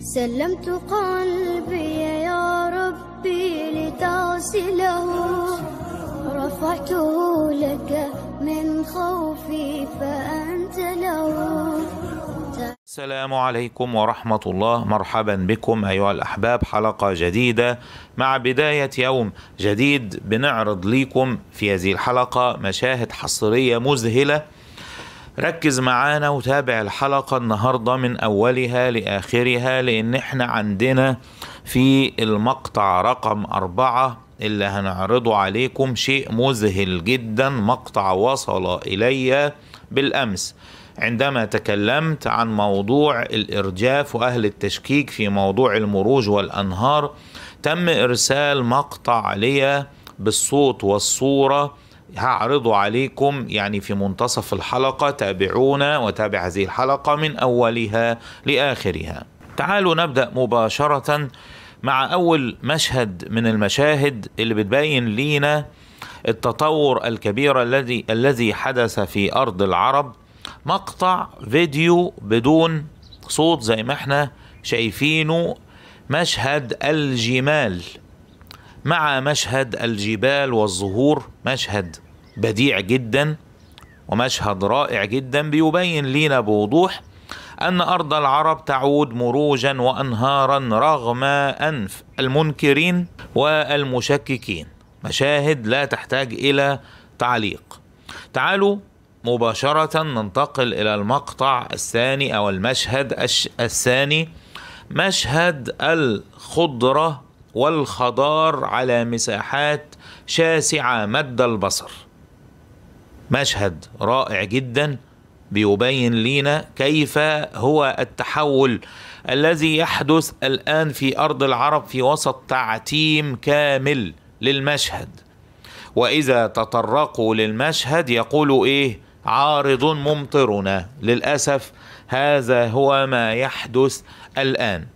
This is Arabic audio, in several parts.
سلمت قلبي يا ربي لتغسله رفعته لك من خوفي فأنت له السلام عليكم ورحمة الله مرحبا بكم أيها الأحباب حلقة جديدة مع بداية يوم جديد بنعرض لكم في هذه الحلقة مشاهد حصرية مذهلة ركز معانا وتابع الحلقة النهاردة من أولها لآخرها لأن احنا عندنا في المقطع رقم أربعة اللي هنعرضه عليكم شيء مذهل جدا مقطع وصل إلي بالأمس عندما تكلمت عن موضوع الإرجاف وأهل التشكيك في موضوع المروج والأنهار تم إرسال مقطع لي بالصوت والصورة هعرضه عليكم يعني في منتصف الحلقة تابعونا وتابع هذه الحلقة من أولها لآخرها تعالوا نبدأ مباشرة مع أول مشهد من المشاهد اللي بتبين لينا التطور الكبير الذي الذي حدث في أرض العرب مقطع فيديو بدون صوت زي ما احنا شايفينه مشهد الجمال مع مشهد الجبال والزهور مشهد بديع جدا ومشهد رائع جدا بيبين لينا بوضوح أن أرض العرب تعود مروجا وأنهارا رغم أنف المنكرين والمشككين مشاهد لا تحتاج إلى تعليق تعالوا مباشرة ننتقل إلى المقطع الثاني أو المشهد الثاني مشهد الخضرة والخضار على مساحات شاسعه مد البصر مشهد رائع جدا بيبين لينا كيف هو التحول الذي يحدث الان في ارض العرب في وسط تعتيم كامل للمشهد واذا تطرقوا للمشهد يقولوا ايه عارض ممطرنا للاسف هذا هو ما يحدث الان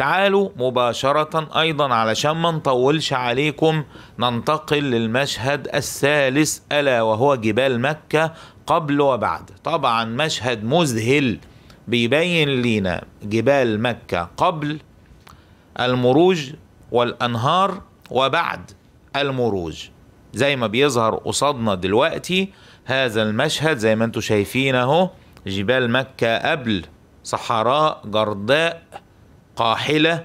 تعالوا مباشرة أيضا علشان ما نطولش عليكم ننتقل للمشهد الثالث ألا وهو جبال مكة قبل وبعد طبعا مشهد مذهل بيبين لينا جبال مكة قبل المروج والأنهار وبعد المروج زي ما بيظهر قصادنا دلوقتي هذا المشهد زي ما انتم شايفين اهو جبال مكة قبل صحراء جرداء قاحلة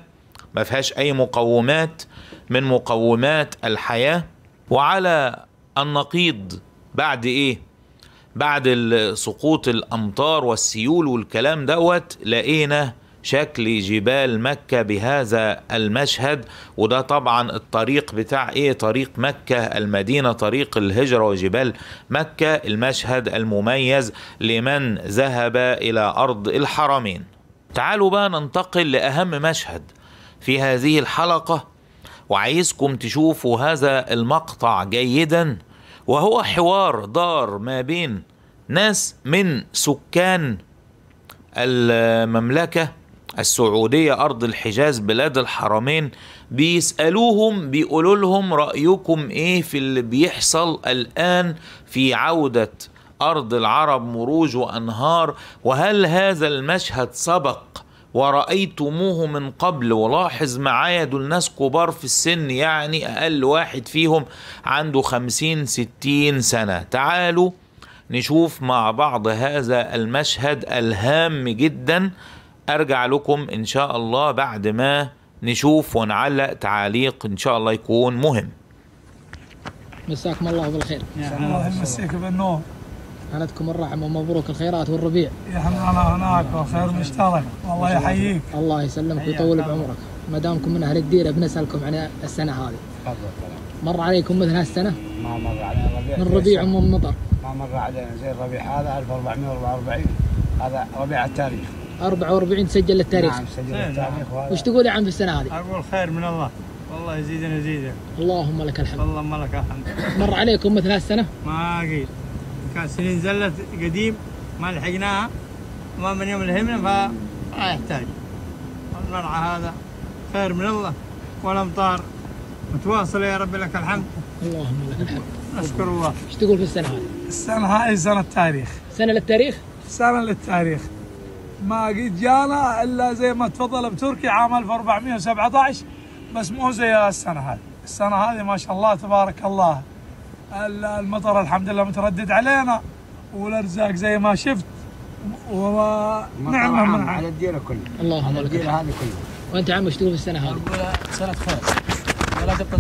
ما فيهاش أي مقومات من مقومات الحياة وعلى النقيض بعد إيه؟ بعد سقوط الأمطار والسيول والكلام دوت لقينا شكل جبال مكة بهذا المشهد وده طبعا الطريق بتاع ايه طريق مكة المدينة طريق الهجرة وجبال مكة المشهد المميز لمن ذهب الى ارض الحرمين تعالوا بقى ننتقل لأهم مشهد في هذه الحلقة وعايزكم تشوفوا هذا المقطع جيدا وهو حوار دار ما بين ناس من سكان المملكة السعودية أرض الحجاز بلاد الحرمين بيسألوهم بيقولوا لهم رأيكم إيه في اللي بيحصل الآن في عودة أرض العرب مروج وأنهار وهل هذا المشهد سبق ورأيتموه من قبل ولاحظ معايا دول ناس كبار في السن يعني أقل واحد فيهم عنده خمسين ستين سنة تعالوا نشوف مع بعض هذا المشهد الهام جدا أرجع لكم إن شاء الله بعد ما نشوف ونعلق تعليق إن شاء الله يكون مهم مساكم الله بالخير مساكم الله بالنور حالتكم الرحمة ومبروك الخيرات والربيع يا هلا هناك وخير مشترك والله يحييك الله يسلمك ويطول بعمرك ما دامكم من اهل الديره بنسالكم عن السنه هذه. مر عليكم مثل هالسنه؟ ما مر علينا ربيع من ربيع ومن مطر. ما مر علينا زي الربيع هذا 1444 هذا ربيع التاريخ. 44 تسجل للتاريخ. نعم سجل للتاريخ نعم. وش تقول يا عم في السنه هذه؟ اقول خير من الله. والله يزيدنا يزيدك اللهم لك الحمد. اللهم لك الحمد. مر عليكم مثل هالسنه؟ ما قيل. كان سنين زلت قديم ما لحقناها وما من يوم لهمنا فما يحتاج المرعى هذا خير من الله والامطار متواصله يا رب لك الحمد اللهم لك الحمد نشكر الله ايش تقول في السنه هذه؟ السنه هذه سنه التاريخ سنه للتاريخ؟ سنه للتاريخ ما قد جانا الا زي ما تفضل بتركي عام 1417 بس مو زي السنه هذه السنه هذه ما شاء الله تبارك الله المطر الحمد لله متردد علينا والارزاق زي ما شفت ونعمه من على الديره كلها الله على الديره هذه كلها وانت عم ايش تقول في السنه هذه؟ سنه خير ولا تبقى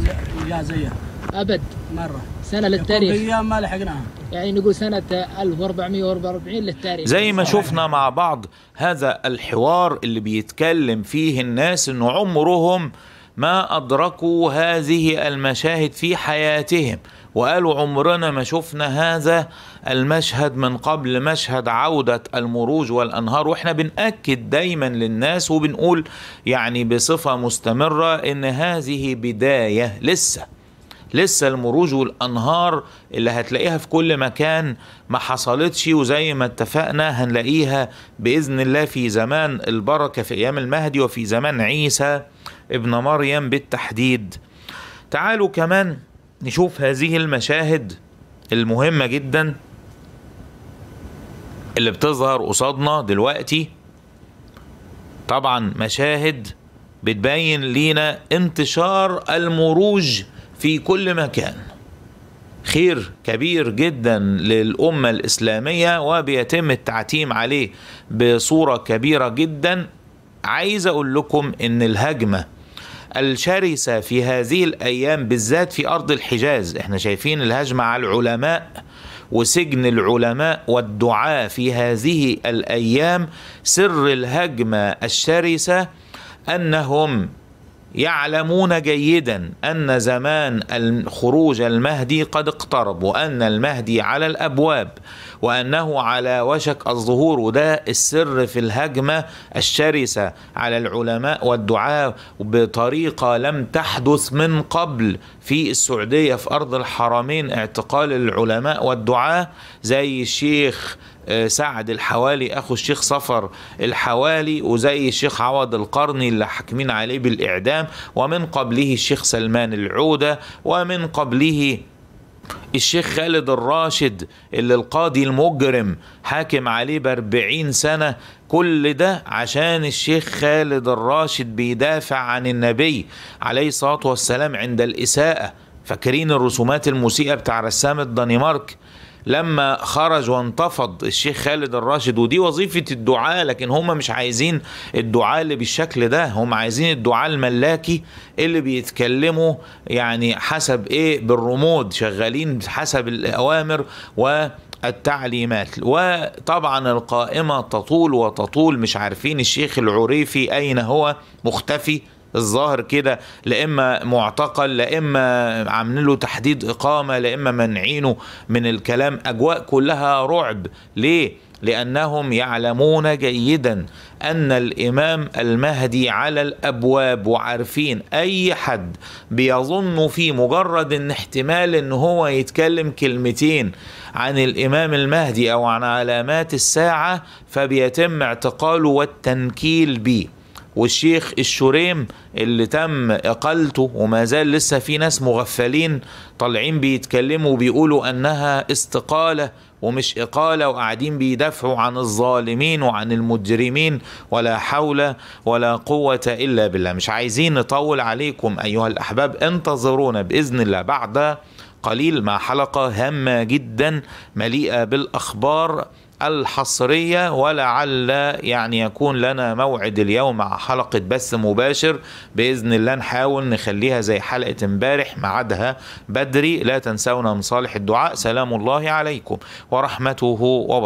يا زيها ابد مره سنه للتاريخ ايام ما لحقناها يعني نقول سنه 1444 للتاريخ زي ما شفنا مع بعض هذا الحوار اللي بيتكلم فيه الناس انه عمرهم ما ادركوا هذه المشاهد في حياتهم وقالوا عمرنا ما شفنا هذا المشهد من قبل مشهد عودة المروج والأنهار وإحنا بنأكد دايما للناس وبنقول يعني بصفة مستمرة إن هذه بداية لسه لسه المروج والانهار اللي هتلاقيها في كل مكان ما حصلتش وزي ما اتفقنا هنلاقيها باذن الله في زمان البركه في ايام المهدي وفي زمان عيسى ابن مريم بالتحديد تعالوا كمان نشوف هذه المشاهد المهمة جدا اللي بتظهر قصادنا دلوقتي طبعا مشاهد بتبين لينا انتشار المروج في كل مكان خير كبير جدا للأمة الإسلامية وبيتم التعتيم عليه بصورة كبيرة جدا عايز أقول لكم إن الهجمة الشرسة في هذه الأيام بالذات في أرض الحجاز احنا شايفين الهجمة على العلماء وسجن العلماء والدعاء في هذه الأيام سر الهجمة الشرسة أنهم يعلمون جيدا ان زمان خروج المهدي قد اقترب وان المهدي على الابواب وانه على وشك الظهور وده السر في الهجمه الشرسه على العلماء والدعاه بطريقه لم تحدث من قبل في السعوديه في ارض الحرمين اعتقال العلماء والدعاه زي الشيخ آه، سعد الحوالي اخو الشيخ صفر الحوالي وزي الشيخ عوض القرني اللي حاكمين عليه بالاعدام ومن قبله الشيخ سلمان العوده ومن قبله الشيخ خالد الراشد اللي القاضي المجرم حاكم عليه باربعين سنة كل ده عشان الشيخ خالد الراشد بيدافع عن النبي عليه الصلاة والسلام عند الإساءة فاكرين الرسومات المسيئة بتاع رسام الدنمارك لما خرج وانتفض الشيخ خالد الراشد ودي وظيفة الدعاة لكن هم مش عايزين الدعاة اللي بالشكل ده هم عايزين الدعاة الملاكي اللي بيتكلموا يعني حسب ايه بالرمود شغالين حسب الأوامر و التعليمات وطبعا القائمة تطول وتطول مش عارفين الشيخ العريفي أين هو مختفي الظاهر كده لا اما معتقل لا اما عاملين له تحديد اقامه لا اما منعينه من الكلام اجواء كلها رعب ليه لانهم يعلمون جيدا ان الامام المهدي على الابواب وعارفين اي حد بيظن في مجرد ان احتمال ان هو يتكلم كلمتين عن الامام المهدي او عن علامات الساعه فبيتم اعتقاله والتنكيل به والشيخ الشريم اللي تم اقالته وما زال لسه في ناس مغفلين طالعين بيتكلموا وبيقولوا انها استقاله ومش اقاله وقاعدين بيدافعوا عن الظالمين وعن المجرمين ولا حول ولا قوه الا بالله مش عايزين نطول عليكم ايها الاحباب انتظرونا باذن الله بعد قليل مع حلقه هامه جدا مليئه بالاخبار الحصرية ولعل يعني يكون لنا موعد اليوم مع حلقة بث مباشر بإذن الله نحاول نخليها زي حلقة امبارح معادها بدري لا تنسونا من صالح الدعاء سلام الله عليكم ورحمته وبركاته